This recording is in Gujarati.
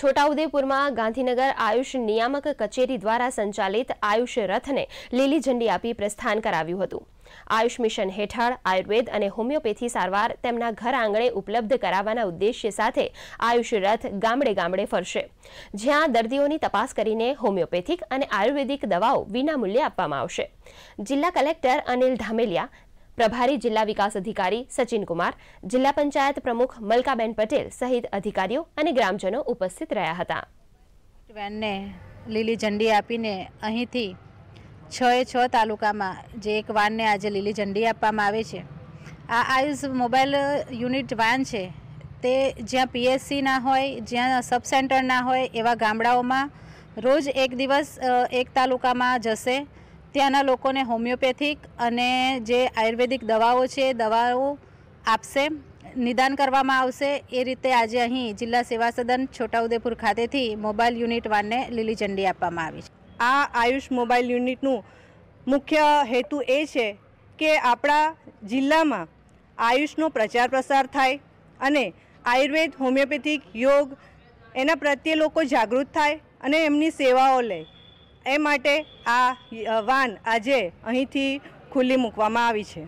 છોટાઉદેપુરમાં ગાંધીનગર આયુષ નિયામક કચેરી દ્વારા સંચાલિત આયુષ રથને લીલી ઝંડી આપી પ્રસ્થાન કરાવ્યું હતું આયુષ મિશન હેઠળ આયુર્વેદ અને હોમિયોપેથી સારવાર તેમના ઘર આંગણે ઉપલબ્ધ કરાવવાના ઉદ્દેશ્ય સાથે આયુષ રથ ગામડે ગામડે ફરશે જ્યાં દર્દીઓની તપાસ કરીને હોમિયોપેથિક અને આયુર્વેદિક દવાઓ વિનામૂલ્યે આપવામાં આવશે જિલ્લા કલેક્ટર અનિલ ધામેલિયા પ્રભારી જિલ્લા વિકાસ અધિકારી સચિનકુમાર જિલ્લા પંચાયત પ્રમુખ મલકાબેન પટેલ સહિત અધિકારીઓ અને ગ્રામજનો ઉપસ્થિત રહ્યા હતા વેનને લીલી ઝંડી આપીને અહીંથી છ એ છ તાલુકામાં જે એક વાનને આજે લીલી ઝંડી આપવામાં આવે છે આ આઈઝ મોબાઈલ યુનિટ વાન છે તે જ્યાં પીએસસીના હોય જ્યાં સબ સેન્ટરના હોય એવા ગામડાઓમાં રોજ એક દિવસ એક તાલુકામાં જશે ત્યાંના લોકોને હોમિયોપેથિક અને જે આયુર્વેદિક દવાઓ છે દવાઓ આપશે નિદાન કરવામાં આવશે એ રીતે આજે અહીં જિલ્લા સેવા સદન છોટાઉદેપુર ખાતેથી મોબાઈલ યુનિટ વાનને લીલી ઝંડી આપવામાં આવી છે આ આયુષ મોબાઈલ યુનિટનું મુખ્ય હેતુ એ છે કે આપણા જિલ્લામાં આયુષનો પ્રચાર પ્રસાર થાય અને આયુર્વેદ હોમિયોપેથિક યોગ એના પ્રત્યે લોકો જાગૃત થાય અને એમની સેવાઓ લે એ માટે આ વાન આજે અહીંથી ખુલ્લી મૂકવામાં આવી છે